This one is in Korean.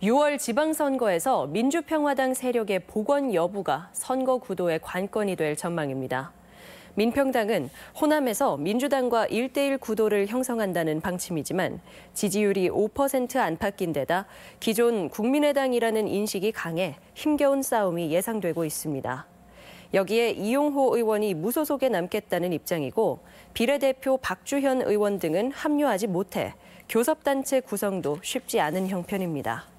6월 지방선거에서 민주평화당 세력의 복원 여부가 선거 구도의 관건이 될 전망입니다. 민평당은 호남에서 민주당과 1대1 구도를 형성한다는 방침이지만 지지율이 5% 안팎인 데다 기존 국민의당이라는 인식이 강해 힘겨운 싸움이 예상되고 있습니다. 여기에 이용호 의원이 무소속에 남겠다는 입장이고 비례대표 박주현 의원 등은 합류하지 못해 교섭단체 구성도 쉽지 않은 형편입니다.